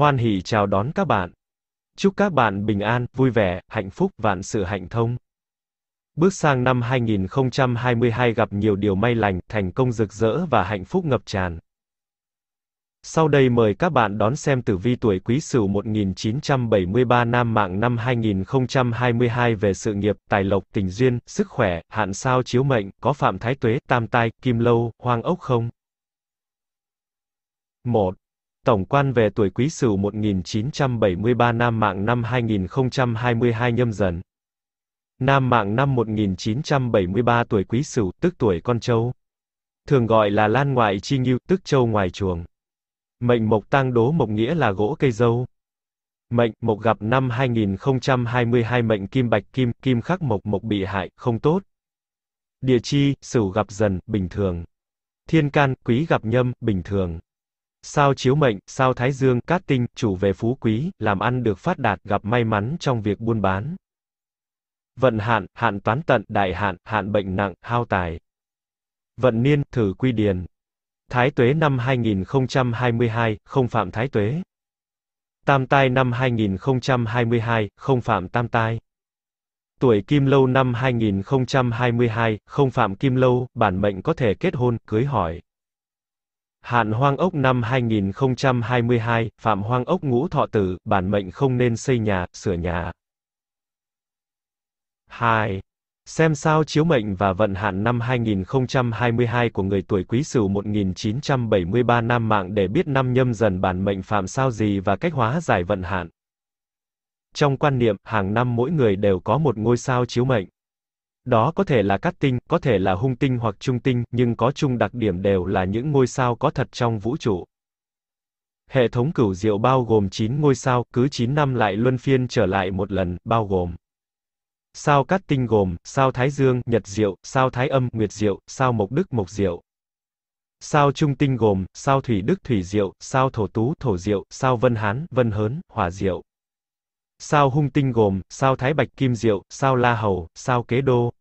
Hoan hỉ chào đón các bạn. Chúc các bạn bình an, vui vẻ, hạnh phúc, vạn sự hạnh thông. Bước sang năm 2022 gặp nhiều điều may lành, thành công rực rỡ và hạnh phúc ngập tràn. Sau đây mời các bạn đón xem tử vi tuổi Quý Sửu 1973 Nam mạng năm 2022 về sự nghiệp, tài lộc, tình duyên, sức khỏe, hạn sao chiếu mệnh, có phạm thái tuế, tam tai, kim lâu, hoang ốc không? 1. Tổng quan về tuổi Quý Sửu 1973 Nam mạng năm 2022 nhâm dần. Nam mạng năm 1973 tuổi Quý Sửu, tức tuổi con trâu. Thường gọi là lan ngoại chi nghiêu, tức trâu ngoài chuồng. Mệnh mộc tang đố mộc nghĩa là gỗ cây dâu. Mệnh mộc gặp năm 2022 mệnh kim bạch kim, kim khắc mộc mộc bị hại, không tốt. Địa chi, Sửu gặp dần, bình thường. Thiên can, quý gặp nhâm, bình thường sao chiếu mệnh, sao thái dương, cát tinh, chủ về phú quý, làm ăn được phát đạt, gặp may mắn trong việc buôn bán. Vận hạn, hạn toán tận, đại hạn, hạn bệnh nặng, hao tài. Vận niên, thử quy điền. Thái tuế năm 2022, không phạm thái tuế. Tam tai năm 2022, không phạm tam tai. Tuổi kim lâu năm 2022, không phạm kim lâu, bản mệnh có thể kết hôn, cưới hỏi. Hạn Hoang Ốc năm 2022, Phạm Hoang Ốc ngũ thọ tử, bản mệnh không nên xây nhà, sửa nhà. 2. Xem sao chiếu mệnh và vận hạn năm 2022 của người tuổi Quý Sửu 1973 nam mạng để biết năm nhâm dần bản mệnh phạm sao gì và cách hóa giải vận hạn. Trong quan niệm, hàng năm mỗi người đều có một ngôi sao chiếu mệnh. Đó có thể là cát tinh, có thể là hung tinh hoặc trung tinh, nhưng có chung đặc điểm đều là những ngôi sao có thật trong vũ trụ. Hệ thống cửu diệu bao gồm 9 ngôi sao, cứ 9 năm lại luân phiên trở lại một lần, bao gồm. Sao cát tinh gồm, sao thái dương, nhật diệu, sao thái âm, nguyệt diệu, sao mộc đức, mộc diệu. Sao trung tinh gồm, sao thủy đức, thủy diệu, sao thổ tú, thổ diệu, sao vân hán, vân hớn, hỏa diệu. Sao hung tinh gồm, sao thái bạch kim diệu, sao la hầu, sao kế đô.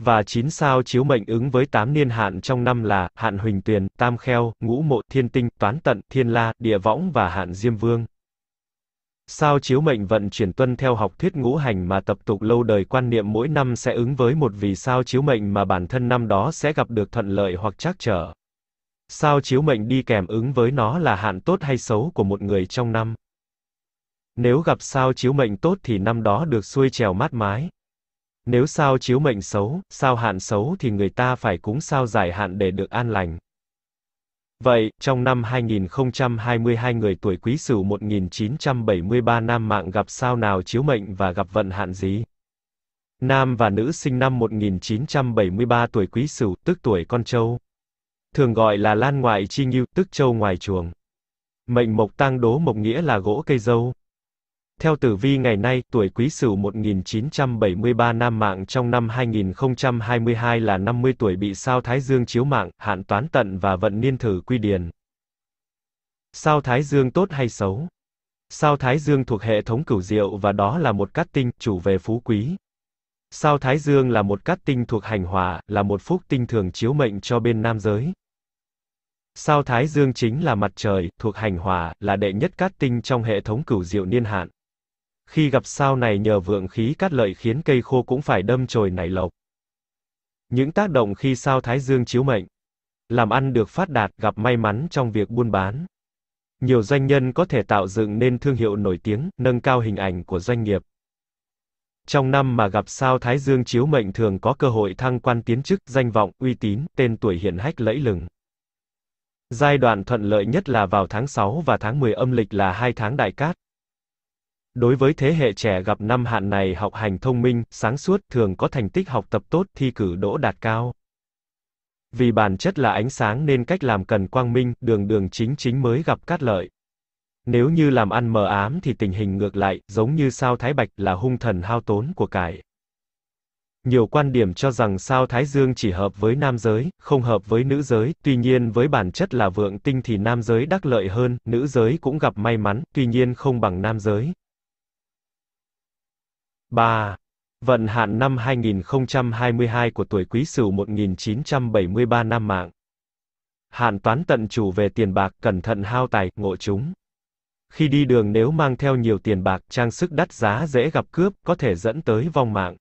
Và 9 sao chiếu mệnh ứng với 8 niên hạn trong năm là hạn Huỳnh Tuyền, Tam Kheo, Ngũ Mộ, Thiên Tinh, Toán Tận, Thiên La, Địa Võng và hạn Diêm Vương. Sao chiếu mệnh vận chuyển tuân theo học thuyết ngũ hành mà tập tục lâu đời quan niệm mỗi năm sẽ ứng với một vì sao chiếu mệnh mà bản thân năm đó sẽ gặp được thuận lợi hoặc trắc trở. Sao chiếu mệnh đi kèm ứng với nó là hạn tốt hay xấu của một người trong năm. Nếu gặp sao chiếu mệnh tốt thì năm đó được xuôi trèo mát mái, nếu sao chiếu mệnh xấu, sao hạn xấu thì người ta phải cúng sao giải hạn để được an lành. Vậy, trong năm 2022 người tuổi quý sửu 1973 nam mạng gặp sao nào chiếu mệnh và gặp vận hạn gì? Nam và nữ sinh năm 1973 tuổi quý sửu, tức tuổi con trâu. Thường gọi là lan ngoại chi nghiêu, tức trâu ngoài chuồng. Mệnh mộc tăng đố mộc nghĩa là gỗ cây dâu, theo tử vi ngày nay, tuổi Quý Sửu 1973 nam mạng trong năm 2022 là 50 tuổi bị sao Thái Dương chiếu mạng, hạn toán tận và vận niên thử quy điền. Sao Thái Dương tốt hay xấu? Sao Thái Dương thuộc hệ thống cửu diệu và đó là một cát tinh, chủ về phú quý. Sao Thái Dương là một cát tinh thuộc hành hỏa, là một phúc tinh thường chiếu mệnh cho bên nam giới. Sao Thái Dương chính là mặt trời, thuộc hành hỏa, là đệ nhất cát tinh trong hệ thống cửu diệu niên hạn. Khi gặp sao này nhờ vượng khí cát lợi khiến cây khô cũng phải đâm chồi nảy lộc. Những tác động khi sao Thái Dương chiếu mệnh. Làm ăn được phát đạt, gặp may mắn trong việc buôn bán. Nhiều doanh nhân có thể tạo dựng nên thương hiệu nổi tiếng, nâng cao hình ảnh của doanh nghiệp. Trong năm mà gặp sao Thái Dương chiếu mệnh thường có cơ hội thăng quan tiến chức, danh vọng, uy tín, tên tuổi hiện hách lẫy lừng. Giai đoạn thuận lợi nhất là vào tháng 6 và tháng 10 âm lịch là hai tháng đại cát. Đối với thế hệ trẻ gặp năm hạn này học hành thông minh, sáng suốt, thường có thành tích học tập tốt, thi cử đỗ đạt cao. Vì bản chất là ánh sáng nên cách làm cần quang minh, đường đường chính chính mới gặp cát lợi. Nếu như làm ăn mờ ám thì tình hình ngược lại, giống như sao Thái Bạch là hung thần hao tốn của cải. Nhiều quan điểm cho rằng sao Thái Dương chỉ hợp với nam giới, không hợp với nữ giới, tuy nhiên với bản chất là vượng tinh thì nam giới đắc lợi hơn, nữ giới cũng gặp may mắn, tuy nhiên không bằng nam giới, 3. Vận hạn năm 2022 của tuổi Quý Sửu 1973 năm mạng. Hạn toán tận chủ về tiền bạc, cẩn thận hao tài, ngộ chúng. Khi đi đường nếu mang theo nhiều tiền bạc, trang sức đắt giá dễ gặp cướp, có thể dẫn tới vong mạng.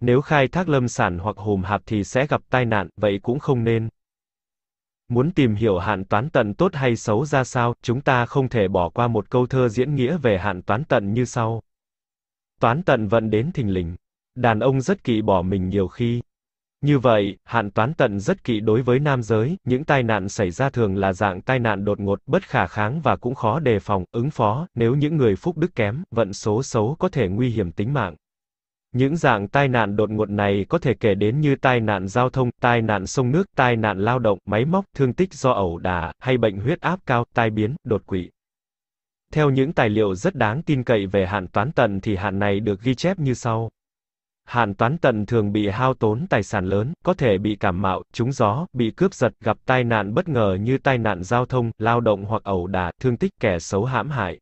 Nếu khai thác lâm sản hoặc hùm hạp thì sẽ gặp tai nạn, vậy cũng không nên. Muốn tìm hiểu hạn toán tận tốt hay xấu ra sao, chúng ta không thể bỏ qua một câu thơ diễn nghĩa về hạn toán tận như sau. Toán tận vận đến thình lình. Đàn ông rất kỵ bỏ mình nhiều khi. Như vậy, hạn toán tận rất kỵ đối với nam giới, những tai nạn xảy ra thường là dạng tai nạn đột ngột, bất khả kháng và cũng khó đề phòng, ứng phó, nếu những người phúc đức kém, vận số xấu có thể nguy hiểm tính mạng. Những dạng tai nạn đột ngột này có thể kể đến như tai nạn giao thông, tai nạn sông nước, tai nạn lao động, máy móc, thương tích do ẩu đả, hay bệnh huyết áp cao, tai biến, đột quỵ. Theo những tài liệu rất đáng tin cậy về hạn toán tận thì hạn này được ghi chép như sau. Hạn toán tận thường bị hao tốn tài sản lớn, có thể bị cảm mạo, trúng gió, bị cướp giật, gặp tai nạn bất ngờ như tai nạn giao thông, lao động hoặc ẩu đả, thương tích kẻ xấu hãm hại.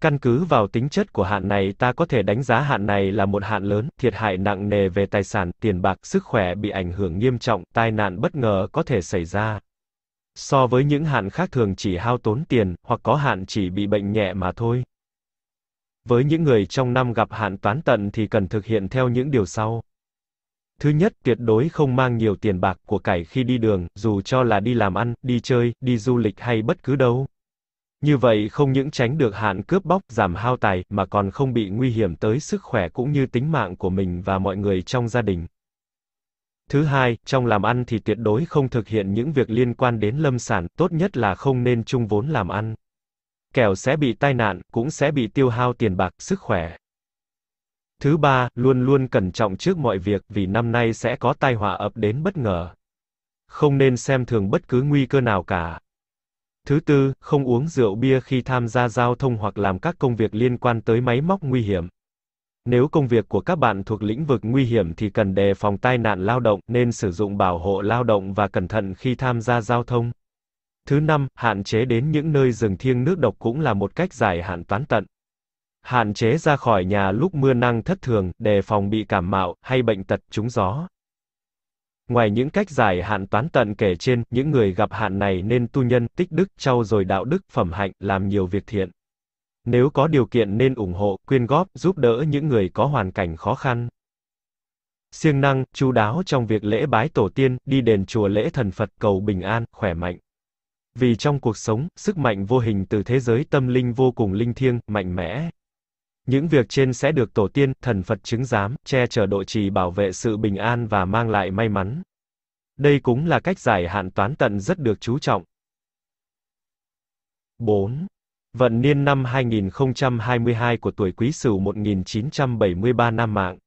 Căn cứ vào tính chất của hạn này ta có thể đánh giá hạn này là một hạn lớn, thiệt hại nặng nề về tài sản, tiền bạc, sức khỏe bị ảnh hưởng nghiêm trọng, tai nạn bất ngờ có thể xảy ra. So với những hạn khác thường chỉ hao tốn tiền, hoặc có hạn chỉ bị bệnh nhẹ mà thôi. Với những người trong năm gặp hạn toán tận thì cần thực hiện theo những điều sau. Thứ nhất, tuyệt đối không mang nhiều tiền bạc của cải khi đi đường, dù cho là đi làm ăn, đi chơi, đi du lịch hay bất cứ đâu. Như vậy không những tránh được hạn cướp bóc, giảm hao tài, mà còn không bị nguy hiểm tới sức khỏe cũng như tính mạng của mình và mọi người trong gia đình. Thứ hai, trong làm ăn thì tuyệt đối không thực hiện những việc liên quan đến lâm sản, tốt nhất là không nên chung vốn làm ăn. Kẻo sẽ bị tai nạn, cũng sẽ bị tiêu hao tiền bạc, sức khỏe. Thứ ba, luôn luôn cẩn trọng trước mọi việc vì năm nay sẽ có tai họa ập đến bất ngờ. Không nên xem thường bất cứ nguy cơ nào cả. Thứ tư, không uống rượu bia khi tham gia giao thông hoặc làm các công việc liên quan tới máy móc nguy hiểm. Nếu công việc của các bạn thuộc lĩnh vực nguy hiểm thì cần đề phòng tai nạn lao động, nên sử dụng bảo hộ lao động và cẩn thận khi tham gia giao thông. Thứ năm, hạn chế đến những nơi rừng thiêng nước độc cũng là một cách giải hạn toán tận. Hạn chế ra khỏi nhà lúc mưa năng thất thường, đề phòng bị cảm mạo hay bệnh tật trúng gió. Ngoài những cách giải hạn toán tận kể trên, những người gặp hạn này nên tu nhân, tích đức, trau dồi đạo đức, phẩm hạnh, làm nhiều việc thiện. Nếu có điều kiện nên ủng hộ, quyên góp, giúp đỡ những người có hoàn cảnh khó khăn. Siêng năng, chú đáo trong việc lễ bái tổ tiên, đi đền chùa lễ thần Phật cầu bình an, khỏe mạnh. Vì trong cuộc sống, sức mạnh vô hình từ thế giới tâm linh vô cùng linh thiêng, mạnh mẽ. Những việc trên sẽ được tổ tiên, thần Phật chứng giám, che chở độ trì bảo vệ sự bình an và mang lại may mắn. Đây cũng là cách giải hạn toán tận rất được chú trọng. 4. Vận niên năm 2022 của tuổi Quý Sửu 1973 năm mạng.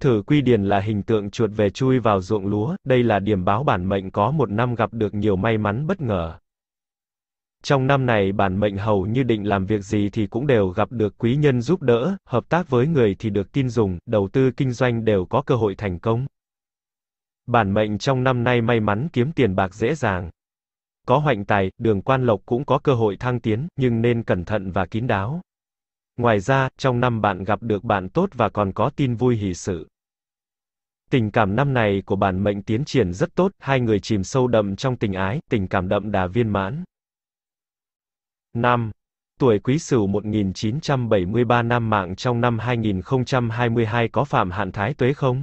Thử quy điền là hình tượng chuột về chui vào ruộng lúa, đây là điểm báo bản mệnh có một năm gặp được nhiều may mắn bất ngờ. Trong năm này bản mệnh hầu như định làm việc gì thì cũng đều gặp được quý nhân giúp đỡ, hợp tác với người thì được tin dùng, đầu tư kinh doanh đều có cơ hội thành công. Bản mệnh trong năm nay may mắn kiếm tiền bạc dễ dàng có hoạnh tài, đường quan lộc cũng có cơ hội thăng tiến, nhưng nên cẩn thận và kín đáo. Ngoài ra, trong năm bạn gặp được bạn tốt và còn có tin vui hỷ sự. Tình cảm năm này của bản mệnh tiến triển rất tốt, hai người chìm sâu đậm trong tình ái, tình cảm đậm đà viên mãn. 5. Tuổi Quý Sửu 1973 năm mạng trong năm 2022 có phạm hạn thái tuế không?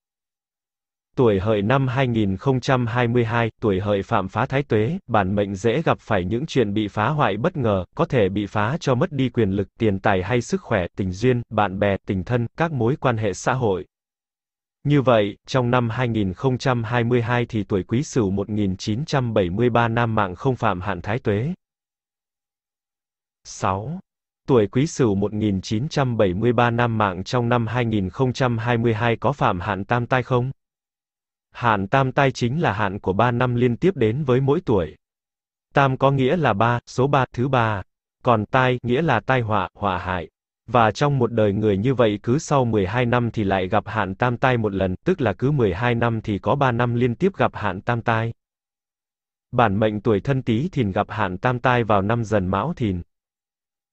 Tuổi hợi năm 2022, tuổi hợi phạm phá thái tuế, bản mệnh dễ gặp phải những chuyện bị phá hoại bất ngờ, có thể bị phá cho mất đi quyền lực, tiền tài hay sức khỏe, tình duyên, bạn bè, tình thân, các mối quan hệ xã hội. Như vậy, trong năm 2022 thì tuổi Quý Sửu 1973 nam mạng không phạm hạn thái tuế. 6. Tuổi Quý Sửu 1973 nam mạng trong năm 2022 có phạm hạn tam tai không? Hạn tam tai chính là hạn của 3 năm liên tiếp đến với mỗi tuổi. Tam có nghĩa là 3, số 3, thứ 3. Còn tai nghĩa là tai họa, họa hại. Và trong một đời người như vậy cứ sau 12 năm thì lại gặp hạn tam tai một lần, tức là cứ 12 năm thì có 3 năm liên tiếp gặp hạn tam tai. Bản mệnh tuổi thân tí thìn gặp hạn tam tai vào năm dần mão thìn.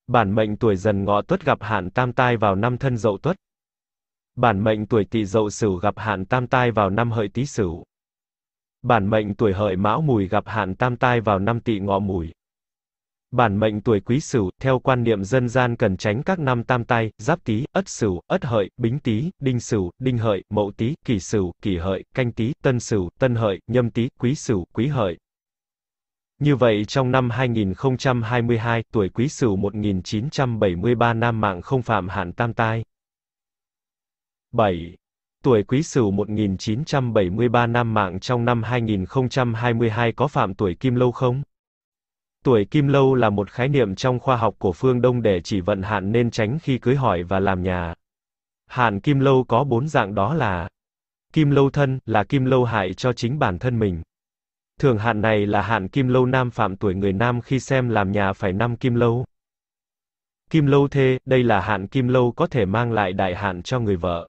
Bản mệnh tuổi dần ngọ tuất gặp hạn tam tai vào năm thân dậu tuất. Bản mệnh tuổi Tỵ Dậu Sửu gặp hạn tam tai vào năm Hợi Tý Sửu. Bản mệnh tuổi Hợi Mão Mùi gặp hạn tam tai vào năm Tỵ Ngọ Mùi. Bản mệnh tuổi Quý Sửu, theo quan niệm dân gian cần tránh các năm tam tai, Giáp Tý, Ất Sửu, Ất Hợi, Bính Tý, Đinh Sửu, Đinh Hợi, Mậu Tý, Kỷ Sửu, Kỷ Hợi, Canh Tý, Tân Sửu, Tân Hợi, Nhâm Tý, Quý Sửu, Quý Hợi. Như vậy trong năm 2022, tuổi Quý Sửu 1973 nam mạng không phạm hạn tam tai. 7. Tuổi Quý Sửu 1973 năm mạng trong năm 2022 có phạm tuổi Kim Lâu không? Tuổi Kim Lâu là một khái niệm trong khoa học của phương Đông để chỉ vận hạn nên tránh khi cưới hỏi và làm nhà. Hạn Kim Lâu có bốn dạng đó là Kim Lâu thân là Kim Lâu hại cho chính bản thân mình. Thường hạn này là hạn Kim Lâu nam phạm tuổi người nam khi xem làm nhà phải năm Kim Lâu. Kim Lâu thê, đây là hạn Kim Lâu có thể mang lại đại hạn cho người vợ.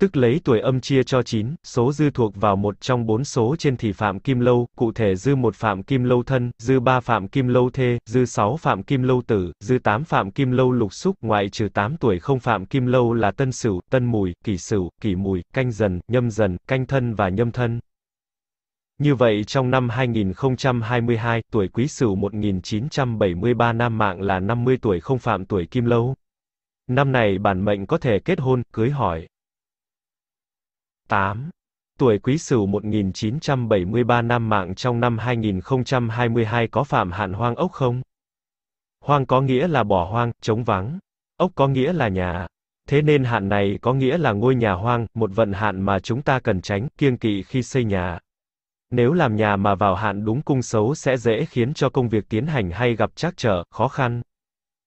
tức lấy tuổi âm chia cho 9, số dư thuộc vào một trong bốn số trên thì phạm kim lâu, cụ thể dư một phạm kim lâu thân, dư ba phạm kim lâu thê, dư 6 phạm kim lâu tử, dư 8 phạm kim lâu lục xúc, ngoại trừ 8 tuổi không phạm kim lâu là tân sửu, tân mùi, kỷ sửu, kỷ mùi, canh dần, nhâm dần, canh thân và nhâm thân. Như vậy trong năm 2022, tuổi Quý Sửu 1973 nam mạng là 50 tuổi không phạm tuổi Kim Lâu. Năm này bản mệnh có thể kết hôn, cưới hỏi. 8. Tuổi Quý Sửu 1973 năm mạng trong năm 2022 có phạm hạn hoang ốc không? Hoang có nghĩa là bỏ hoang, trống vắng. Ốc có nghĩa là nhà. Thế nên hạn này có nghĩa là ngôi nhà hoang, một vận hạn mà chúng ta cần tránh, kiêng kỵ khi xây nhà. Nếu làm nhà mà vào hạn đúng cung xấu sẽ dễ khiến cho công việc tiến hành hay gặp trắc trở, khó khăn.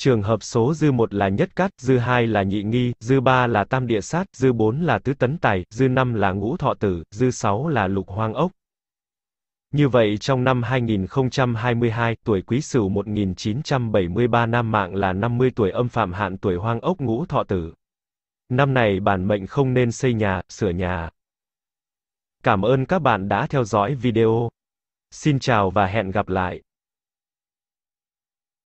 trường hợp số dư 1 là nhất cát, dư 2 là nhị nghi, dư 3 là tam địa sát, dư 4 là tứ tấn tài, dư 5 là ngũ thọ tử, dư 6 là lục hoang ốc. Như vậy trong năm 2022, tuổi Quý Sửu 1973 nam mạng là 50 tuổi âm phạm hạn tuổi hoang ốc ngũ thọ tử. Năm này bản mệnh không nên xây nhà, sửa nhà. Cảm ơn các bạn đã theo dõi video. Xin chào và hẹn gặp lại.